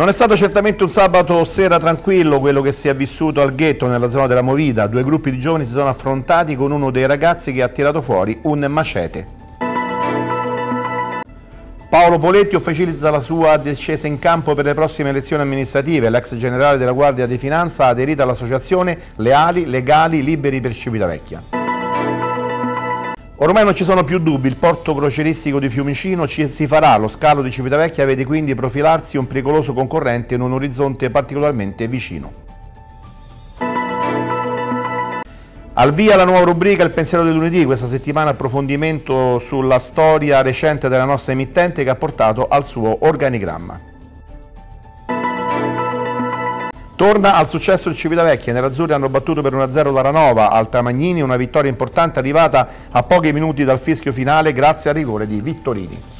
Non è stato certamente un sabato sera tranquillo quello che si è vissuto al ghetto nella zona della Movida. Due gruppi di giovani si sono affrontati con uno dei ragazzi che ha tirato fuori un macete. Paolo Poletti ufficializza la sua discesa in campo per le prossime elezioni amministrative. L'ex generale della Guardia di Finanza ha aderito all'associazione Leali, Legali, Liberi per Civitavecchia. Ormai non ci sono più dubbi, il porto croceristico di Fiumicino ci, si farà, lo scalo di Civitavecchia vede quindi profilarsi un pericoloso concorrente in un orizzonte particolarmente vicino. Al via la nuova rubrica Il pensiero di lunedì, questa settimana approfondimento sulla storia recente della nostra emittente che ha portato al suo organigramma. Torna al successo il Civitavecchia, i nerazzurri hanno battuto per 1-0 la Ranova, l'Aranova, Altamagnini una vittoria importante arrivata a pochi minuti dal fischio finale grazie al rigore di Vittorini.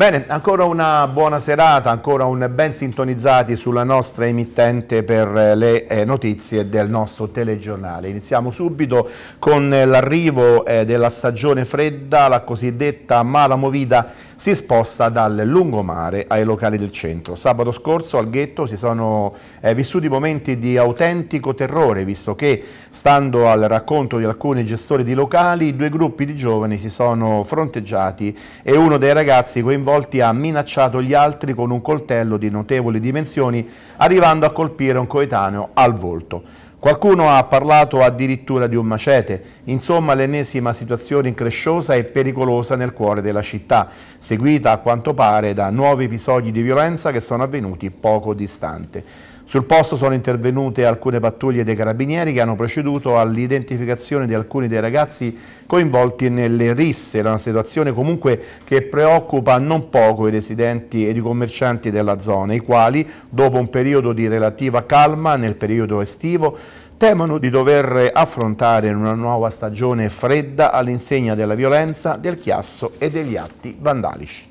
Bene, ancora una buona serata, ancora un ben sintonizzati sulla nostra emittente per eh, le eh, notizie del nostro telegiornale. Iniziamo subito con eh, l'arrivo della stagione fredda, la cosiddetta malamovida si sposta dal lungomare ai locali del centro. Sabato scorso al ghetto si sono eh, vissuti momenti di autentico terrore, visto che, stando al racconto di alcuni gestori di locali, due gruppi di giovani si sono fronteggiati e uno dei ragazzi coinvolti ha minacciato gli altri con un coltello di notevoli dimensioni, arrivando a colpire un coetaneo al volto. Qualcuno ha parlato addirittura di un macete, insomma l'ennesima situazione incresciosa e pericolosa nel cuore della città, seguita a quanto pare da nuovi episodi di violenza che sono avvenuti poco distante. Sul posto sono intervenute alcune pattuglie dei carabinieri che hanno proceduto all'identificazione di alcuni dei ragazzi coinvolti nelle risse, una situazione comunque che preoccupa non poco i residenti ed i commercianti della zona, i quali dopo un periodo di relativa calma nel periodo estivo temono di dover affrontare una nuova stagione fredda all'insegna della violenza, del chiasso e degli atti vandalici.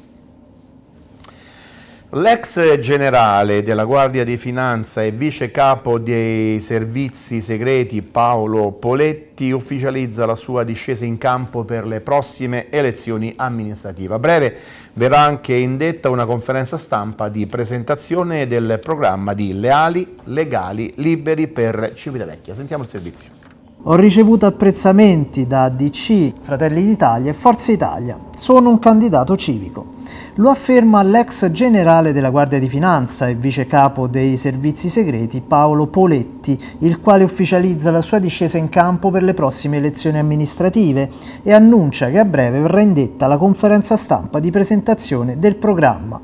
L'ex generale della Guardia di Finanza e vice capo dei servizi segreti Paolo Poletti ufficializza la sua discesa in campo per le prossime elezioni amministrative. A breve verrà anche indetta una conferenza stampa di presentazione del programma di Leali, Legali, Liberi per Civitavecchia. Sentiamo il servizio. Ho ricevuto apprezzamenti da DC, Fratelli d'Italia e Forza Italia. Sono un candidato civico. Lo afferma l'ex generale della Guardia di Finanza e vice capo dei servizi segreti Paolo Poletti, il quale ufficializza la sua discesa in campo per le prossime elezioni amministrative e annuncia che a breve verrà indetta la conferenza stampa di presentazione del programma.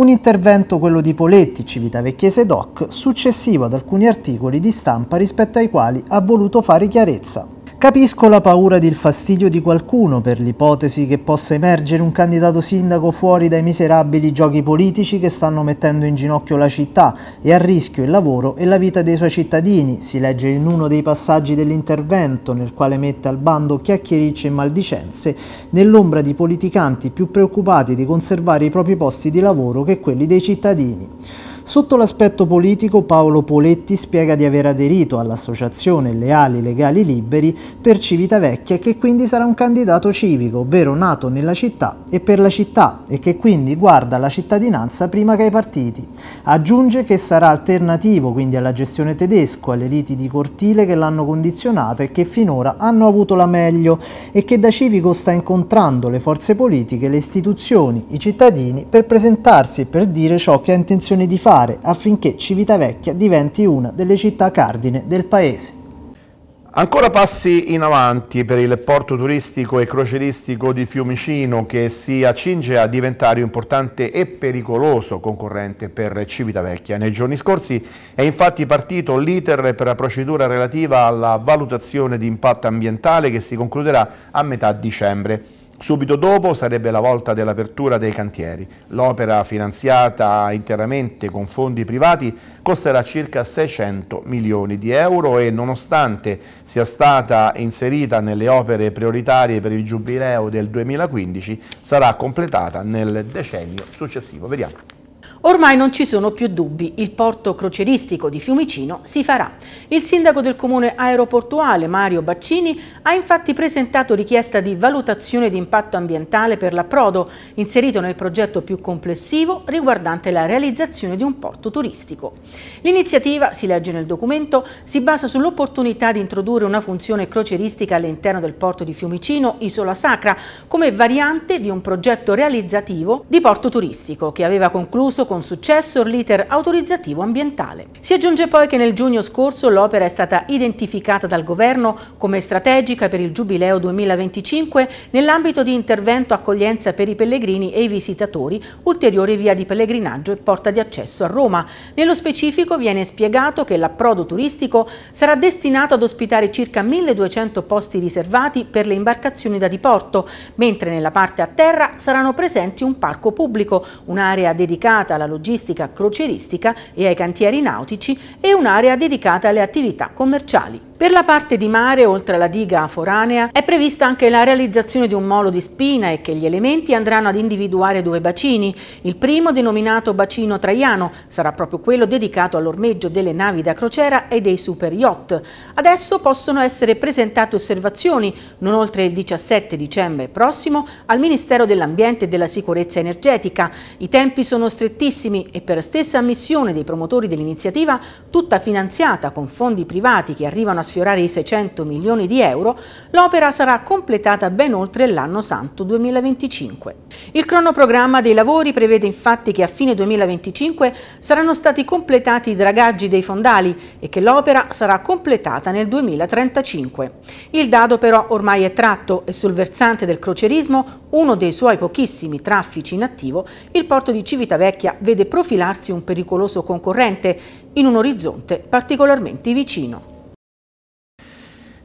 Un intervento, quello di Poletti, Civitavecchiese Doc, successivo ad alcuni articoli di stampa rispetto ai quali ha voluto fare chiarezza. Capisco la paura ed il fastidio di qualcuno per l'ipotesi che possa emergere un candidato sindaco fuori dai miserabili giochi politici che stanno mettendo in ginocchio la città e a rischio il lavoro e la vita dei suoi cittadini, si legge in uno dei passaggi dell'intervento nel quale mette al bando chiacchiericce e maldicenze nell'ombra di politicanti più preoccupati di conservare i propri posti di lavoro che quelli dei cittadini. Sotto l'aspetto politico Paolo Poletti spiega di aver aderito all'associazione Leali Legali Liberi per Civitavecchia e che quindi sarà un candidato civico, ovvero nato nella città e per la città e che quindi guarda la cittadinanza prima che ai partiti. Aggiunge che sarà alternativo quindi alla gestione tedesco, alle liti di cortile che l'hanno condizionata e che finora hanno avuto la meglio e che da civico sta incontrando le forze politiche, le istituzioni, i cittadini per presentarsi e per dire ciò che ha intenzione di fare fare affinché Civitavecchia diventi una delle città cardine del paese. Ancora passi in avanti per il porto turistico e croceristico di Fiumicino che si accinge a diventare un importante e pericoloso concorrente per Civitavecchia. Nei giorni scorsi è infatti partito l'iter per la procedura relativa alla valutazione di impatto ambientale che si concluderà a metà dicembre. Subito dopo sarebbe la volta dell'apertura dei cantieri. L'opera, finanziata interamente con fondi privati, costerà circa 600 milioni di euro e nonostante sia stata inserita nelle opere prioritarie per il giubileo del 2015, sarà completata nel decennio successivo. Vediamo. Ormai non ci sono più dubbi, il porto croceristico di Fiumicino si farà. Il sindaco del comune aeroportuale Mario Baccini ha infatti presentato richiesta di valutazione di impatto ambientale per l'approdo, inserito nel progetto più complessivo riguardante la realizzazione di un porto turistico. L'iniziativa, si legge nel documento, si basa sull'opportunità di introdurre una funzione croceristica all'interno del porto di Fiumicino, Isola Sacra, come variante di un progetto realizzativo di porto turistico che aveva concluso con successo l'iter autorizzativo ambientale. Si aggiunge poi che nel giugno scorso l'opera è stata identificata dal governo come strategica per il Giubileo 2025 nell'ambito di intervento accoglienza per i pellegrini e i visitatori, ulteriore via di pellegrinaggio e porta di accesso a Roma. Nello specifico viene spiegato che l'approdo turistico sarà destinato ad ospitare circa 1200 posti riservati per le imbarcazioni da diporto, mentre nella parte a terra saranno presenti un parco pubblico, un'area dedicata alla logistica croceristica e ai cantieri nautici e un'area dedicata alle attività commerciali. Per la parte di mare, oltre alla diga foranea, è prevista anche la realizzazione di un molo di spina e che gli elementi andranno ad individuare due bacini. Il primo, denominato bacino traiano, sarà proprio quello dedicato all'ormeggio delle navi da crociera e dei super yacht. Adesso possono essere presentate osservazioni, non oltre il 17 dicembre prossimo, al Ministero dell'Ambiente e della Sicurezza Energetica. I tempi sono strettissimi e per stessa ammissione dei promotori dell'iniziativa, tutta finanziata con fondi privati che arrivano a sfiorare i 600 milioni di euro, l'opera sarà completata ben oltre l'anno santo 2025. Il cronoprogramma dei lavori prevede infatti che a fine 2025 saranno stati completati i dragaggi dei fondali e che l'opera sarà completata nel 2035. Il dado però ormai è tratto e sul versante del crocerismo, uno dei suoi pochissimi traffici in attivo, il porto di Civitavecchia vede profilarsi un pericoloso concorrente in un orizzonte particolarmente vicino.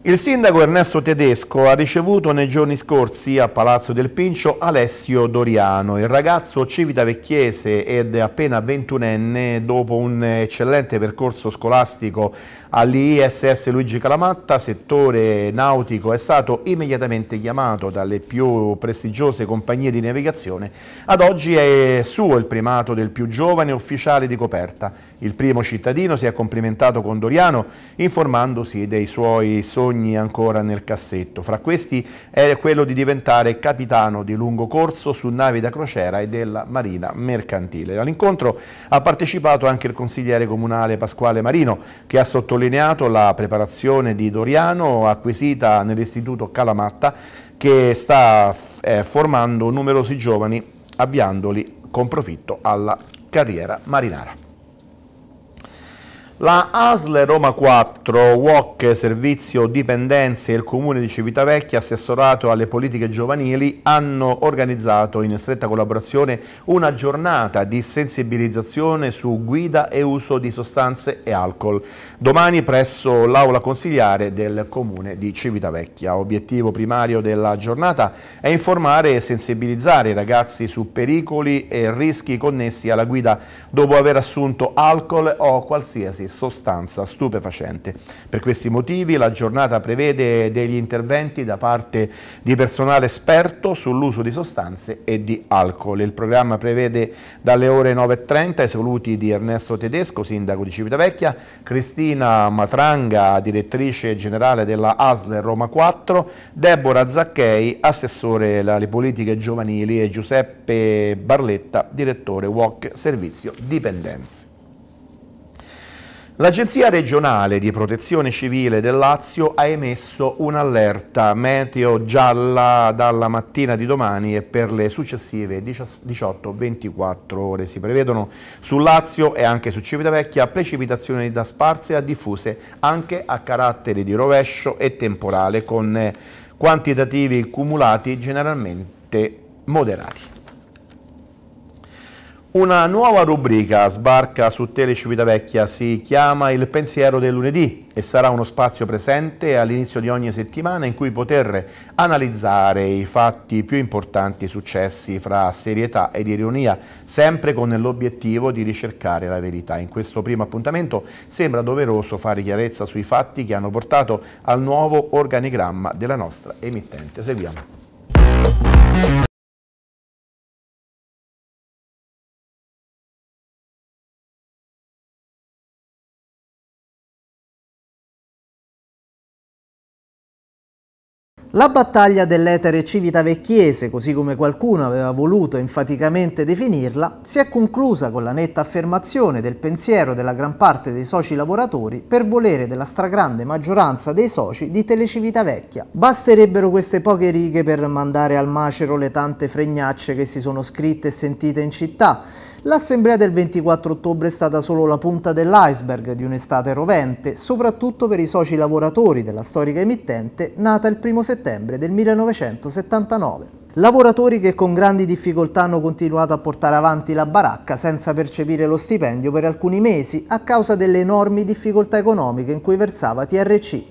Il sindaco Ernesto Tedesco ha ricevuto nei giorni scorsi a Palazzo del Pincio Alessio Doriano, il ragazzo civitavecchiese ed appena ventunenne dopo un eccellente percorso scolastico all'ISS Luigi Calamatta, settore nautico, è stato immediatamente chiamato dalle più prestigiose compagnie di navigazione. Ad oggi è suo il primato del più giovane ufficiale di coperta. Il primo cittadino si è complimentato con Doriano informandosi dei suoi sogni ancora nel cassetto. Fra questi è quello di diventare capitano di lungo corso su navi da crociera e della marina mercantile. All'incontro ha partecipato anche il consigliere comunale Pasquale Marino che ha sottolineato sottolineato la preparazione di Doriano acquisita nell'istituto Calamatta che sta eh, formando numerosi giovani avviandoli con profitto alla carriera marinara. La ASL Roma 4, UOC, Servizio Dipendenze e il Comune di Civitavecchia, assessorato alle politiche giovanili, hanno organizzato in stretta collaborazione una giornata di sensibilizzazione su guida e uso di sostanze e alcol domani presso l'aula consigliare del comune di Civitavecchia. Obiettivo primario della giornata è informare e sensibilizzare i ragazzi su pericoli e rischi connessi alla guida dopo aver assunto alcol o qualsiasi sostanza stupefacente. Per questi motivi la giornata prevede degli interventi da parte di personale esperto sull'uso di sostanze e di alcol. Il programma prevede dalle ore 9.30 i saluti di Ernesto Tedesco, sindaco di Civitavecchia, Cristina Cristina Matranga, direttrice generale della ASL Roma 4, Deborah Zacchei, assessore alle politiche giovanili e Giuseppe Barletta, direttore WOC Servizio Dipendenze. L'Agenzia regionale di protezione civile del Lazio ha emesso un'allerta meteo gialla dalla mattina di domani e per le successive 18-24 ore. Si prevedono sul Lazio e anche su Civitavecchia precipitazioni da sparse a diffuse anche a carattere di rovescio e temporale con quantitativi cumulati generalmente moderati. Una nuova rubrica sbarca su Tele Civitavecchia, si chiama Il pensiero del lunedì e sarà uno spazio presente all'inizio di ogni settimana in cui poter analizzare i fatti più importanti successi fra serietà ed ironia, sempre con l'obiettivo di ricercare la verità. In questo primo appuntamento sembra doveroso fare chiarezza sui fatti che hanno portato al nuovo organigramma della nostra emittente. Seguiamo. La battaglia dell'etere civitavecchiese, così come qualcuno aveva voluto enfaticamente definirla, si è conclusa con la netta affermazione del pensiero della gran parte dei soci lavoratori per volere della stragrande maggioranza dei soci di Telecivitavecchia. Basterebbero queste poche righe per mandare al macero le tante fregnacce che si sono scritte e sentite in città, L'assemblea del 24 ottobre è stata solo la punta dell'iceberg di un'estate rovente, soprattutto per i soci lavoratori della storica emittente nata il 1 settembre del 1979. Lavoratori che con grandi difficoltà hanno continuato a portare avanti la baracca senza percepire lo stipendio per alcuni mesi a causa delle enormi difficoltà economiche in cui versava TRC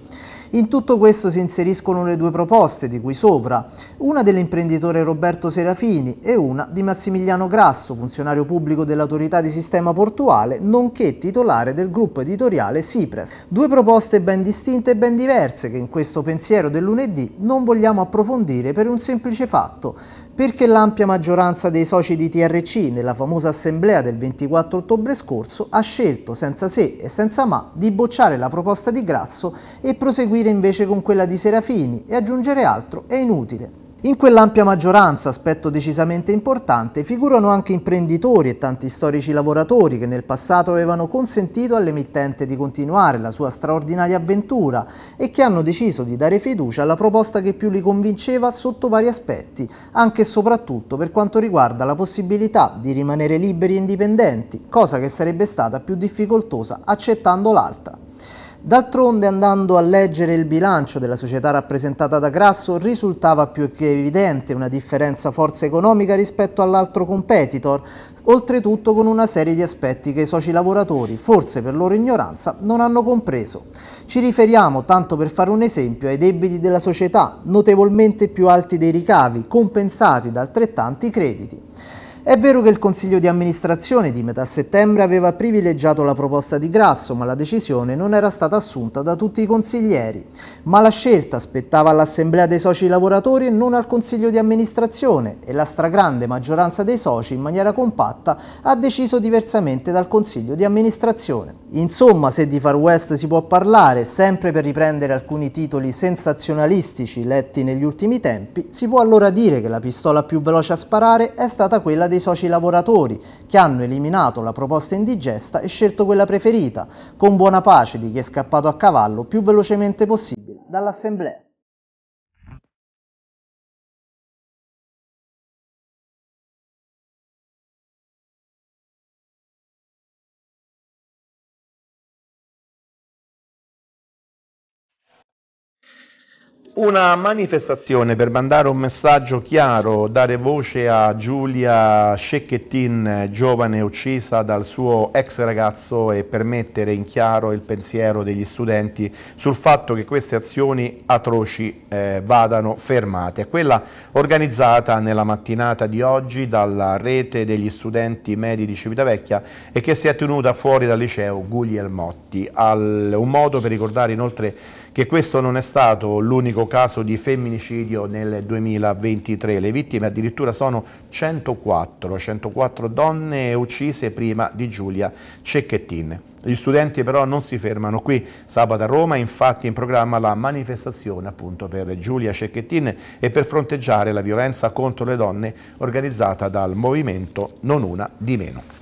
in tutto questo si inseriscono le due proposte di cui sopra, una dell'imprenditore Roberto Serafini e una di Massimiliano Grasso, funzionario pubblico dell'autorità di sistema portuale, nonché titolare del gruppo editoriale Sipres. Due proposte ben distinte e ben diverse che in questo pensiero del lunedì non vogliamo approfondire per un semplice fatto perché l'ampia maggioranza dei soci di TRC nella famosa assemblea del 24 ottobre scorso ha scelto senza se e senza ma di bocciare la proposta di Grasso e proseguire invece con quella di Serafini e aggiungere altro è inutile. In quell'ampia maggioranza, aspetto decisamente importante, figurano anche imprenditori e tanti storici lavoratori che nel passato avevano consentito all'emittente di continuare la sua straordinaria avventura e che hanno deciso di dare fiducia alla proposta che più li convinceva sotto vari aspetti, anche e soprattutto per quanto riguarda la possibilità di rimanere liberi e indipendenti, cosa che sarebbe stata più difficoltosa accettando l'altra. D'altronde, andando a leggere il bilancio della società rappresentata da Grasso, risultava più che evidente una differenza forza economica rispetto all'altro competitor, oltretutto con una serie di aspetti che i soci lavoratori, forse per loro ignoranza, non hanno compreso. Ci riferiamo, tanto per fare un esempio, ai debiti della società, notevolmente più alti dei ricavi, compensati da altrettanti crediti. È vero che il Consiglio di amministrazione di metà settembre aveva privilegiato la proposta di Grasso, ma la decisione non era stata assunta da tutti i consiglieri. Ma la scelta spettava all'Assemblea dei soci lavoratori e non al Consiglio di amministrazione e la stragrande maggioranza dei soci in maniera compatta ha deciso diversamente dal Consiglio di amministrazione. Insomma, se di Far West si può parlare, sempre per riprendere alcuni titoli sensazionalistici letti negli ultimi tempi, si può allora dire che la pistola più veloce a sparare è stata quella di dei soci lavoratori che hanno eliminato la proposta indigesta e scelto quella preferita, con buona pace di chi è scappato a cavallo più velocemente possibile dall'Assemblea. una manifestazione per mandare un messaggio chiaro, dare voce a Giulia Scecchettin, giovane uccisa dal suo ex ragazzo e per mettere in chiaro il pensiero degli studenti sul fatto che queste azioni atroci eh, vadano fermate. Quella organizzata nella mattinata di oggi dalla rete degli studenti medi di Civitavecchia e che si è tenuta fuori dal liceo Guglielmotti. Al, un modo per ricordare inoltre che questo non è stato l'unico caso di femminicidio nel 2023. Le vittime addirittura sono 104, 104 donne uccise prima di Giulia Cecchettin. Gli studenti però non si fermano qui. Sabato a Roma infatti in programma la manifestazione appunto per Giulia Cecchettin e per fronteggiare la violenza contro le donne organizzata dal movimento Non Una di Meno.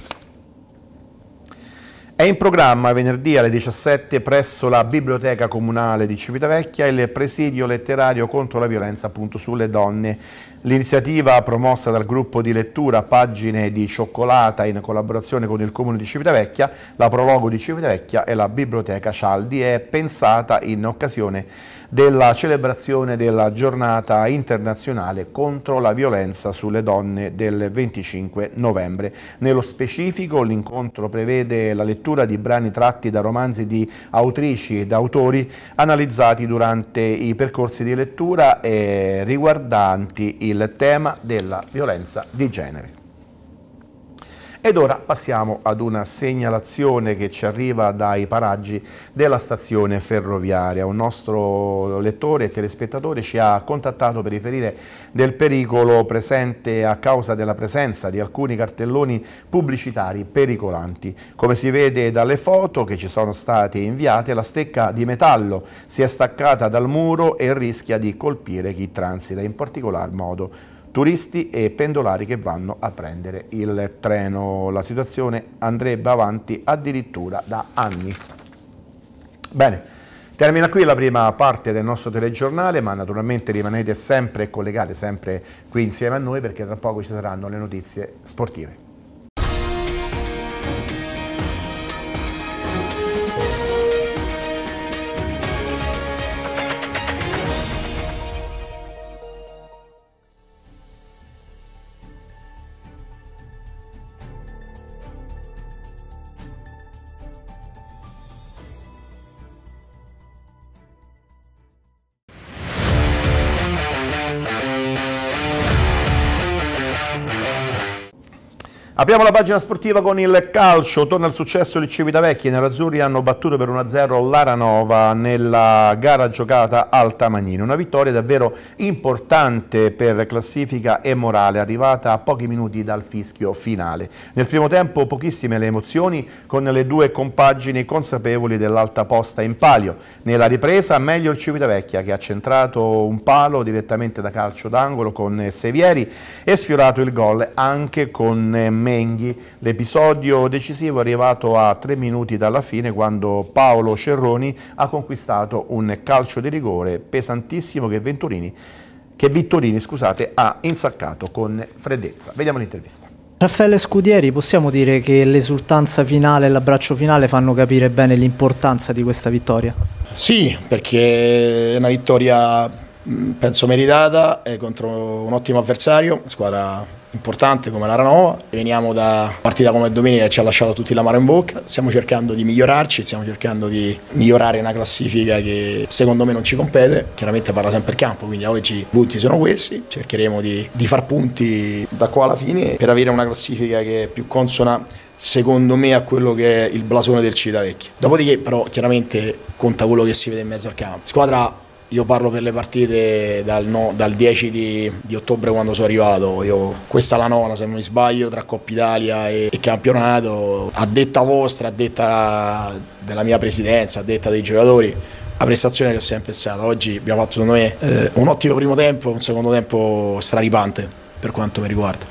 È in programma venerdì alle 17 presso la Biblioteca Comunale di Civitavecchia il presidio letterario contro la violenza appunto, sulle donne. L'iniziativa promossa dal gruppo di lettura Pagine di Cioccolata in collaborazione con il Comune di Civitavecchia, la Prologo di Civitavecchia e la Biblioteca Cialdi è pensata in occasione della celebrazione della giornata internazionale contro la violenza sulle donne del 25 novembre. Nello specifico l'incontro prevede la lettura di brani tratti da romanzi di autrici ed autori analizzati durante i percorsi di lettura e riguardanti il tema della violenza di genere. Ed ora passiamo ad una segnalazione che ci arriva dai paraggi della stazione ferroviaria. Un nostro lettore e telespettatore ci ha contattato per riferire del pericolo presente a causa della presenza di alcuni cartelloni pubblicitari pericolanti. Come si vede dalle foto che ci sono state inviate, la stecca di metallo si è staccata dal muro e rischia di colpire chi transita, in particolar modo turisti e pendolari che vanno a prendere il treno. La situazione andrebbe avanti addirittura da anni. Bene. Termina qui la prima parte del nostro telegiornale, ma naturalmente rimanete sempre collegati, sempre qui insieme a noi, perché tra poco ci saranno le notizie sportive. Apriamo la pagina sportiva con il calcio, torna al successo il Civitavecchia, i nerazzurri hanno battuto per 1-0 l'Aranova nella gara giocata al Tamagnino, una vittoria davvero importante per classifica e morale, arrivata a pochi minuti dal fischio finale. Nel primo tempo pochissime le emozioni con le due compagini consapevoli dell'alta posta in palio, nella ripresa meglio il Civitavecchia che ha centrato un palo direttamente da calcio d'angolo con Sevieri e sfiorato il gol anche con Mezzo Menghi. L'episodio decisivo è arrivato a tre minuti dalla fine quando Paolo Cerroni ha conquistato un calcio di rigore pesantissimo che, che Vittorini scusate, ha insaccato con freddezza. Vediamo l'intervista. Raffaele Scudieri, possiamo dire che l'esultanza finale e l'abbraccio finale fanno capire bene l'importanza di questa vittoria? Sì, perché è una vittoria penso meritata, è eh, contro un ottimo avversario, squadra importante come la Ranova, veniamo da partita come domenica che ci ha lasciato tutti la mare in bocca, stiamo cercando di migliorarci, stiamo cercando di migliorare una classifica che secondo me non ci compete, chiaramente parla sempre il campo, quindi oggi i punti sono questi, cercheremo di, di far punti da qua alla fine per avere una classifica che è più consona secondo me a quello che è il blasone del Civitavecchia. Dopodiché però chiaramente conta quello che si vede in mezzo al campo. Squadra io parlo per le partite dal, no, dal 10 di, di, ottobre quando sono arrivato, io, questa è la nona se non mi sbaglio tra Coppa Italia e, e campionato, a detta vostra, a detta della mia presidenza, a detta dei giocatori, la prestazione che è sempre stata. Oggi abbiamo fatto secondo me eh, un ottimo primo tempo e un secondo tempo straripante per quanto mi riguarda.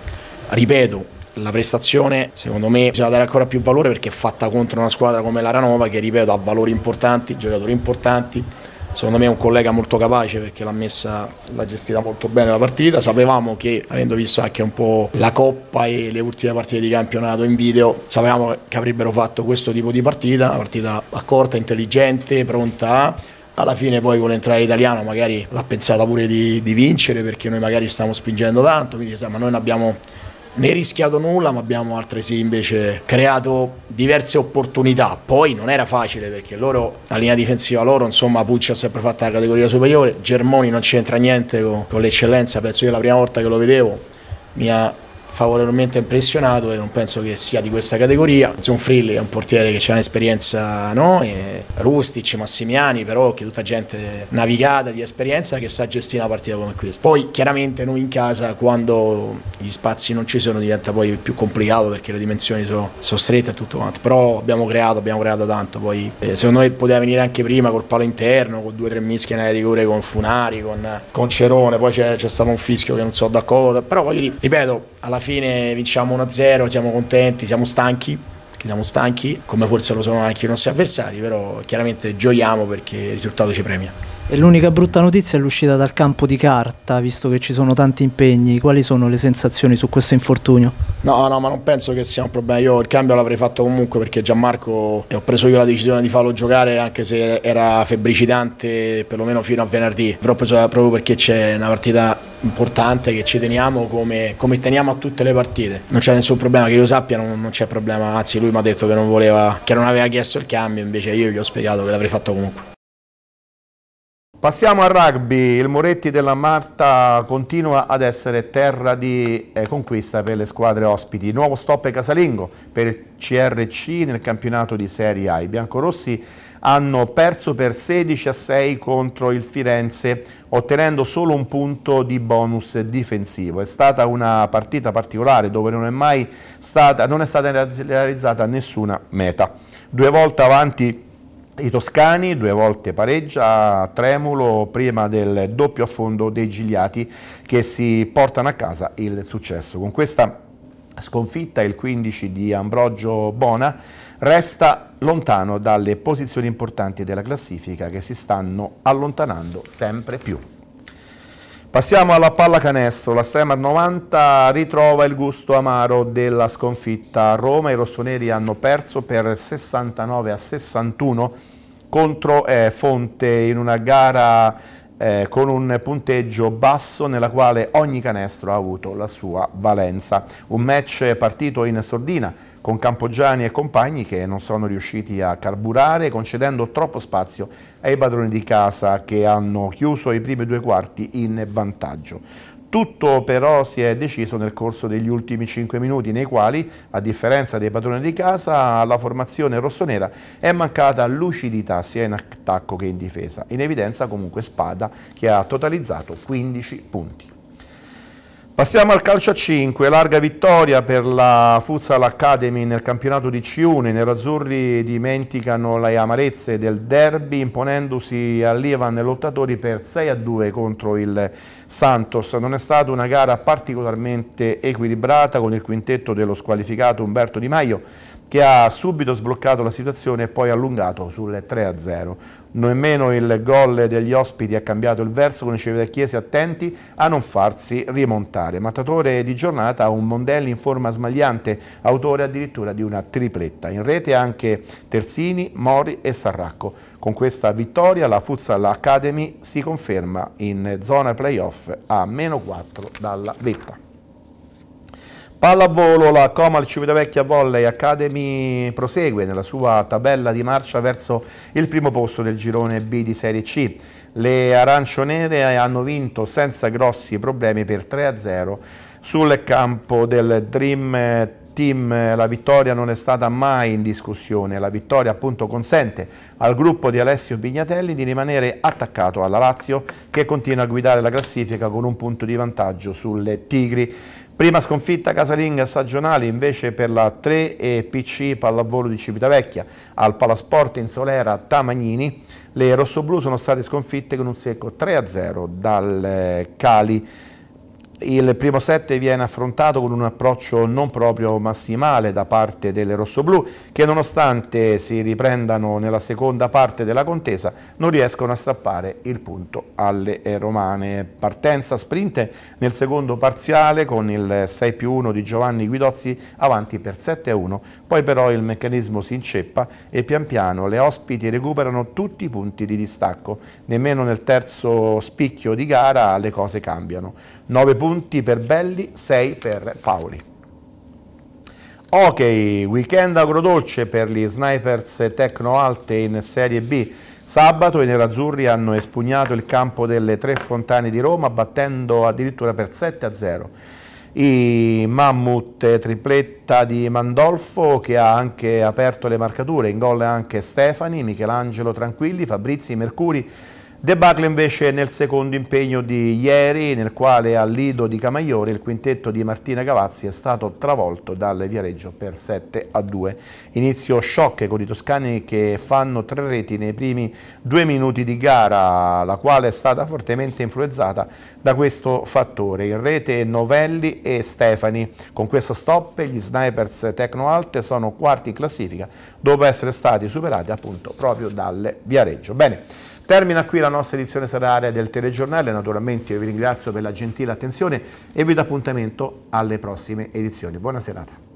Ripeto, la prestazione secondo me bisogna dare ancora più valore perché è fatta contro una squadra come l'Aranova che ripeto ha valori importanti, giocatori importanti, secondo me è un collega molto capace perché l'ha messa, l'ha gestita molto bene la partita, sapevamo che avendo visto anche un po' la Coppa e le ultime partite di campionato in video, sapevamo che avrebbero fatto questo tipo di partita, una partita accorta, intelligente, pronta a alla fine poi con l'entrata italiana magari l'ha pensata pure di, di, vincere perché noi magari stiamo spingendo tanto, quindi sa, ma noi non abbiamo né rischiato nulla, ma abbiamo altresì invece creato diverse opportunità. Poi non era facile perché loro, la linea difensiva loro, insomma, Pucci ha sempre fatto la categoria superiore. Germoni non c'entra niente con, con l'eccellenza, penso io la prima volta che lo vedevo. mi ha favorevolmente impressionato e non penso che sia di questa categoria. Zion Frilli è un portiere che ha un'esperienza, no? E Rustic, Massimiani, però che tutta gente navigata di esperienza che sa gestire una partita come questa. Poi chiaramente noi in casa quando gli spazi non ci sono diventa poi più complicato perché le dimensioni sono, sono strette e tutto quanto, però abbiamo creato, abbiamo creato tanto, poi eh, secondo me poteva venire anche prima col palo interno, con due o tre mischie nelle rigore con Funari, con, con Cerone, poi c'è, stato un fischio che non sono d'accordo, però voglio dire, ripeto, alla fine vinciamo 1-0, siamo contenti, siamo stanchi, siamo stanchi, come forse lo sono anche i nostri avversari, però chiaramente gioiamo perché il risultato ci premia. E l'unica brutta notizia è l'uscita dal campo di carta, visto che ci sono tanti impegni. Quali sono le sensazioni su questo infortunio? No, no, ma non penso che sia un problema. Io il cambio l'avrei fatto comunque perché Gianmarco ho preso io la decisione di farlo giocare anche se era febbricitante perlomeno fino a venerdì. Però proprio perché c'è una partita importante che ci teniamo come, come, teniamo a tutte le partite. Non c'è nessun problema, che io sappia non, non c'è problema, anzi lui mi ha detto che non voleva, che non aveva chiesto il cambio, invece io gli ho spiegato che l'avrei fatto comunque. Passiamo al rugby, il Moretti della Marta continua ad essere terra di eh, conquista per le squadre ospiti. Nuovo stop e casalingo per il CRC nel campionato di Serie A. I biancorossi hanno perso per 16 a 6 contro il Firenze, ottenendo solo un punto di bonus difensivo. È stata una partita particolare dove non è mai stata, non è stata realizzata nessuna meta. Due volte avanti i toscani due volte pareggia Tremulo prima del doppio affondo dei Gigliati che si portano a casa il successo. Con questa sconfitta il 15 di Ambrogio Bona resta lontano dalle posizioni importanti della classifica che si stanno allontanando sempre più. Passiamo alla pallacanestro, la Strema 90 ritrova il gusto amaro della sconfitta a Roma, i rossoneri hanno perso per 69 a 61 contro eh, Fonte in una gara eh, con un punteggio basso nella quale ogni canestro ha avuto la sua valenza. Un match partito in sordina con Campogiani e compagni che non sono riusciti a carburare concedendo troppo spazio ai padroni di casa che hanno chiuso i primi due quarti in vantaggio. Tutto però si è deciso nel corso degli ultimi 5 minuti nei quali, a differenza dei padroni di casa, alla formazione rossonera è mancata lucidità sia in attacco che in difesa. In evidenza comunque Spada che ha totalizzato 15 punti. Passiamo al calcio a 5, larga vittoria per la Futsal Academy nel campionato di C1, i nerazzurri dimenticano le amarezze del derby imponendosi all'Ivan lottatori per 6 a 2 contro il Santos. Non è stata una gara particolarmente equilibrata con il quintetto dello squalificato Umberto Di Maio che ha subito sbloccato la situazione e poi allungato sul 3 a 0 nemmeno il gol degli ospiti ha cambiato il verso con i Civitacchiesi attenti a non farsi rimontare. Mattatore di giornata un Mondelli in forma smagliante, autore addirittura di una tripletta. In rete anche Terzini, Mori e Sarracco. Con questa vittoria la Futsal Academy si conferma in zona playoff a meno 4 dalla vetta. Pallavolo, la Comal Civitavecchia Volley Academy prosegue nella sua tabella di marcia verso il primo posto del girone B di Serie C. Le arancionere hanno vinto senza grossi problemi per 3-0 sul campo del Dream Team. La vittoria non è stata mai in discussione, la vittoria appunto consente al gruppo di Alessio Bignatelli di rimanere attaccato alla Lazio che continua a guidare la classifica con un punto di vantaggio sulle Tigri. Prima sconfitta casalinga stagionale invece per la 3 e PC pallavolo di Civitavecchia al Palasport in Solera Tamagnini. Le rossoblù sono state sconfitte con un secco 3-0 dal eh, Cali. Il primo set viene affrontato con un approccio non proprio massimale da parte delle rossoblù che nonostante si riprendano nella seconda parte della contesa non riescono a strappare il punto alle eh, romane. Partenza sprint nel secondo parziale con il 6 più 1 di Giovanni Guidozzi avanti per 7 a 1, poi però il meccanismo si inceppa e pian piano le ospiti recuperano tutti i punti di distacco. Nemmeno nel terzo spicchio di gara le cose cambiano. 9 punti punti per Belli, 6 per Paoli. Ok, weekend agrodolce per gli snipers Tecno Alte in Serie B. Sabato i nerazzurri hanno espugnato il campo delle Tre Fontane di Roma battendo addirittura per 7 a 0. I Mammut tripletta di Mandolfo che ha anche aperto le marcature, in gol anche Stefani, Michelangelo Tranquilli, Fabrizi Mercuri Debacle invece nel secondo impegno di ieri, nel quale al Lido di Camaiore il quintetto di Martina Cavazzi è stato travolto dal Viareggio per 7 a 2. Inizio shock con i toscani che fanno tre reti nei primi due minuti di gara, la quale è stata fortemente influenzata da questo fattore. In rete Novelli e Stefani. Con questo stop gli snipers Tecno Alte sono quarti in classifica dopo essere stati superati appunto proprio dal Viareggio. Bene. Termina qui la nostra edizione serale del telegiornale, naturalmente io vi ringrazio per la gentile attenzione e vi do appuntamento alle prossime edizioni. Buona serata.